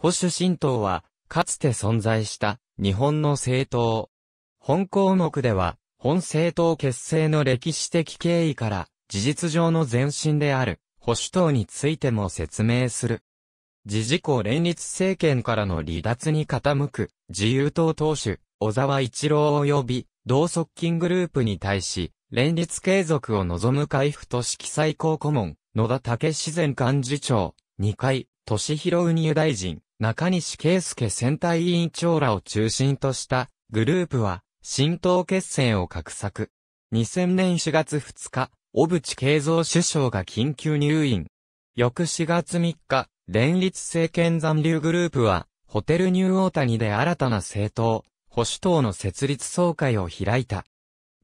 保守新党は、かつて存在した日本の政党。本項目では、本政党結成の歴史的経緯から、事実上の前身である保守党についても説明する。自治公連立政権からの離脱に傾く自由党党首、小沢一郎及び同側近グループに対し、連立継続を望む海部都市記載校顧問、野田武自然幹事長、二階、都市広運輸大臣、中西圭介選対委員長らを中心としたグループは、新党決戦を画策。2000年4月2日、小渕恵三首相が緊急入院。翌4月3日、連立政権残留グループは、ホテルニューオータニで新たな政党、保守党の設立総会を開いた。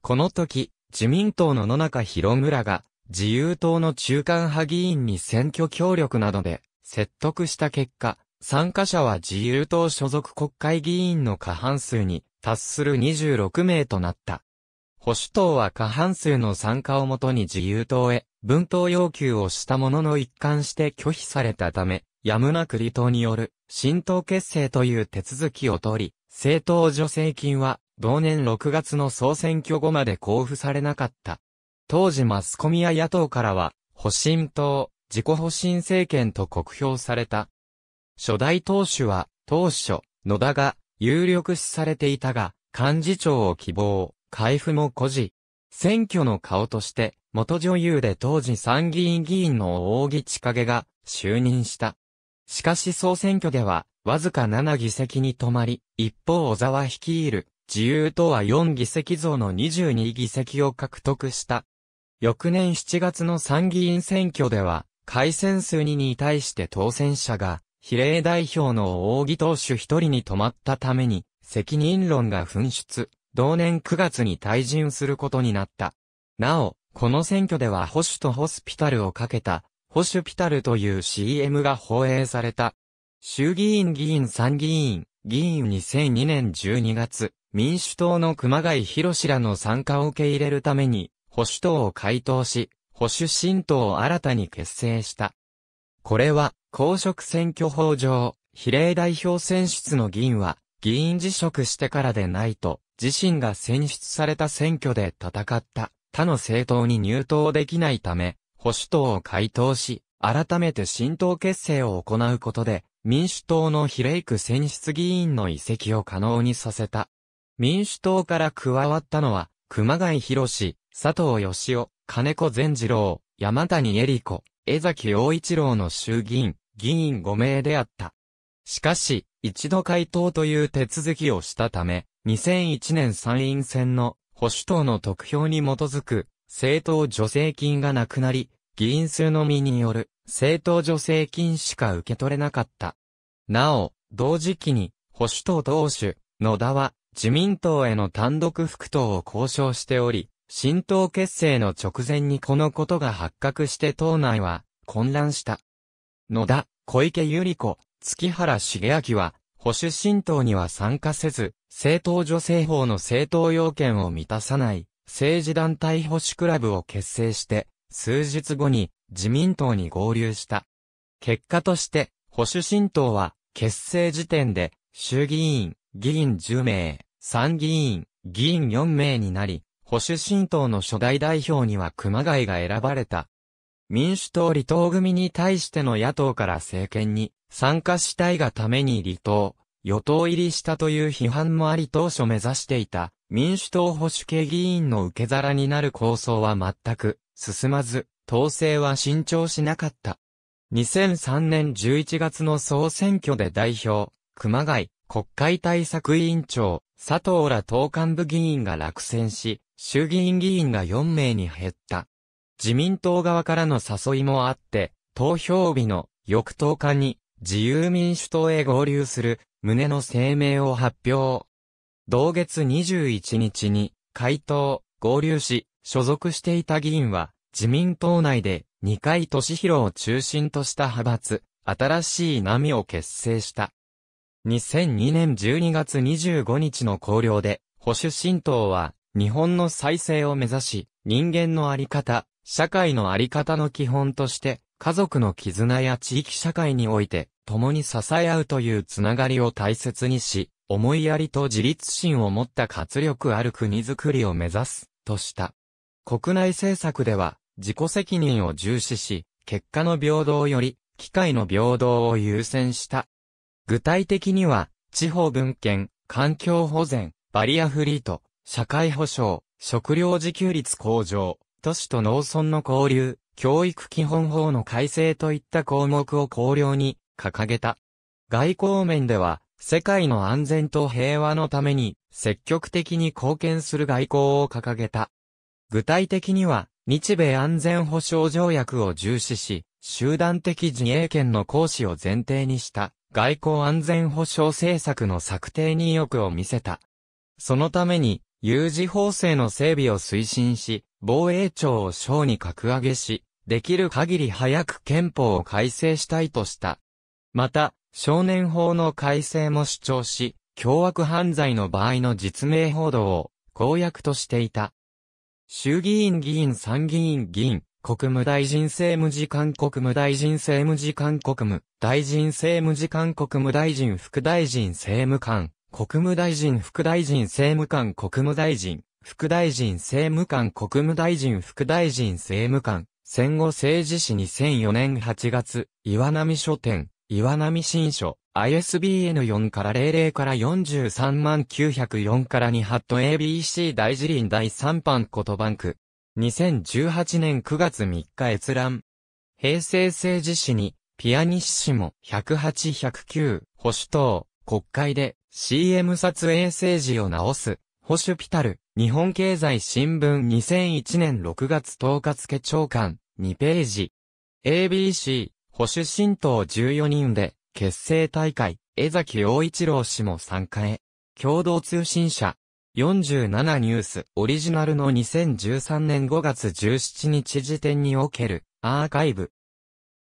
この時、自民党の野中博村が、自由党の中間派議員に選挙協力などで、説得した結果、参加者は自由党所属国会議員の過半数に達する26名となった。保守党は過半数の参加をもとに自由党へ分党要求をしたものの一貫して拒否されたため、やむなく離党による新党結成という手続きをとり、政党助成金は同年6月の総選挙後まで交付されなかった。当時マスコミや野党からは、保身党、自己保身政権と酷評された初代党首は、当初、野田が有力視されていたが、幹事長を希望、開封も孤児。選挙の顔として、元女優で当時参議院議員の大木千景が就任した。しかし総選挙では、わずか7議席に止まり、一方小沢率いる自由党は4議席増の22議席を獲得した。翌年7月の参議院選挙では、改選数2に対して当選者が比例代表の大木投手一人に止まったために、責任論が紛失、同年9月に退陣することになった。なお、この選挙では保守とホスピタルをかけた、保守ピタルという CM が放映された。衆議院議員参議院、議員2002年12月、民主党の熊谷博士らの参加を受け入れるために、保守党を解党し、保守新党を新たに結成した。これは、公職選挙法上、比例代表選出の議員は、議員辞職してからでないと、自身が選出された選挙で戦った他の政党に入党できないため、保守党を解党し、改めて新党結成を行うことで、民主党の比例区選出議員の移籍を可能にさせた。民主党から加わったのは、熊谷博士、佐藤義雄、金子善次郎、山谷恵里子、江崎陽一郎の衆議院、議員5名であった。しかし、一度回答という手続きをしたため、2001年参院選の保守党の得票に基づく政党助成金がなくなり、議員数のみによる政党助成金しか受け取れなかった。なお、同時期に保守党党首、野田は自民党への単独副党を交渉しており、新党結成の直前にこのことが発覚して党内は混乱した。野田、小池百合子、月原茂明は、保守新党には参加せず、政党女性法の政党要件を満たさない、政治団体保守クラブを結成して、数日後に自民党に合流した。結果として、保守新党は、結成時点で、衆議院、議員10名、参議院、議員4名になり、保守新党の初代代表には熊谷が選ばれた。民主党離党組に対しての野党から政権に参加したいがために離党、与党入りしたという批判もあり当初目指していた民主党保守系議員の受け皿になる構想は全く進まず、統制は慎重しなかった。2003年11月の総選挙で代表、熊谷、国会対策委員長、佐藤ら党幹部議員が落選し、衆議院議員が4名に減った。自民党側からの誘いもあって、投票日の翌10日に自由民主党へ合流する旨の声明を発表。同月21日に回答、合流し、所属していた議員は自民党内で二階俊博を中心とした派閥、新しい波を結成した。2002年12月25日の考慮で、保守新党は、日本の再生を目指し、人間のあり方、社会のあり方の基本として、家族の絆や地域社会において、共に支え合うというつながりを大切にし、思いやりと自立心を持った活力ある国づくりを目指す、とした。国内政策では、自己責任を重視し、結果の平等より、機会の平等を優先した。具体的には、地方文献、環境保全、バリアフリート、社会保障、食料自給率向上、都市と農村の交流、教育基本法の改正といった項目を考慮に掲げた。外交面では、世界の安全と平和のために積極的に貢献する外交を掲げた。具体的には、日米安全保障条約を重視し、集団的自衛権の行使を前提にした外交安全保障政策の策定に意欲を見せた。そのために、有事法制の整備を推進し、防衛庁を省に格上げし、できる限り早く憲法を改正したいとした。また、少年法の改正も主張し、凶悪犯罪の場合の実名報道を公約としていた。衆議院議員参議院議員、国務大臣政務次官国務大臣政務次官国務大臣政務次官国務大臣副大臣政務官国務大臣副大臣政務官国務大臣副大臣政務官国務大臣副大臣政務官、戦後政治史2004年8月、岩波書店、岩波新書、ISBN4 から00から43万904から2ハット ABC 大辞林第3版ことバンク。2018年9月3日閲覧。平成政治史に、ピアニッシモ108-109、保守党、国会で CM 撮影政治を直す。保守ピタル、日本経済新聞2001年6月10日付長官、2ページ。ABC、保守新党14人で、結成大会、江崎陽一郎氏も参加へ。共同通信社、47ニュース、オリジナルの2013年5月17日時点における、アーカイブ。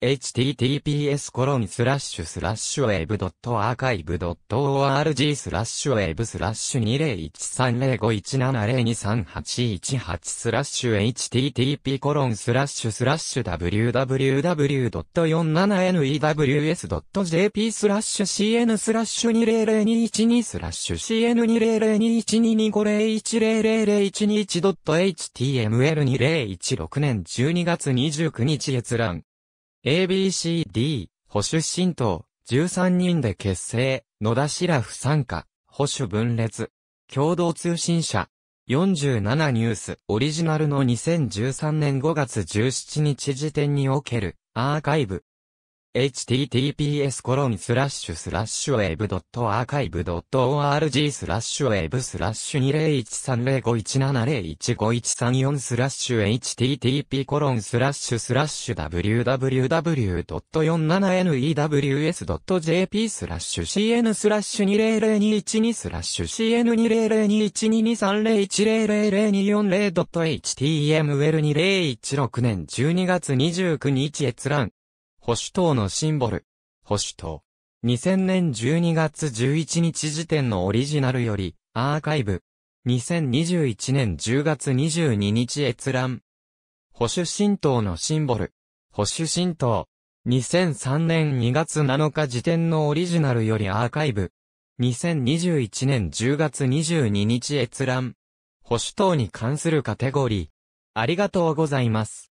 https コロンスラッシュスラッシュウェブドットアーカイブドット org スラッシュウェブスラッシュ20130517023818スラッシュ http コロンスラッシュスラッシュ www.47news.jp スラッシュ cn スラッシュ20021スラッシュ cn200212501100121.html2016 年12月29日閲覧 ABCD、保守新党、13人で結成、野田シラフ参加、保守分裂、共同通信社、47ニュース、オリジナルの2013年5月17日時点における、アーカイブ、https コロンスラッシュスラッシュウェブドットアーカイブドット org スラッシュウェブスラッシュ20130517015134スラッシュ http コロンスラッシュスラッシュ www.47news.jp スラッシュ cn スラッシュ200212スラッシュ cn2002121230100024.html2016 年12月29日閲覧保守党のシンボル、保守党。2000年12月11日時点のオリジナルより、アーカイブ。2021年10月22日閲覧。保守新党のシンボル。保守新党。2003年2月7日時点のオリジナルよりアーカイブ。2021年10月22日閲覧。保守党に関するカテゴリー。ありがとうございます。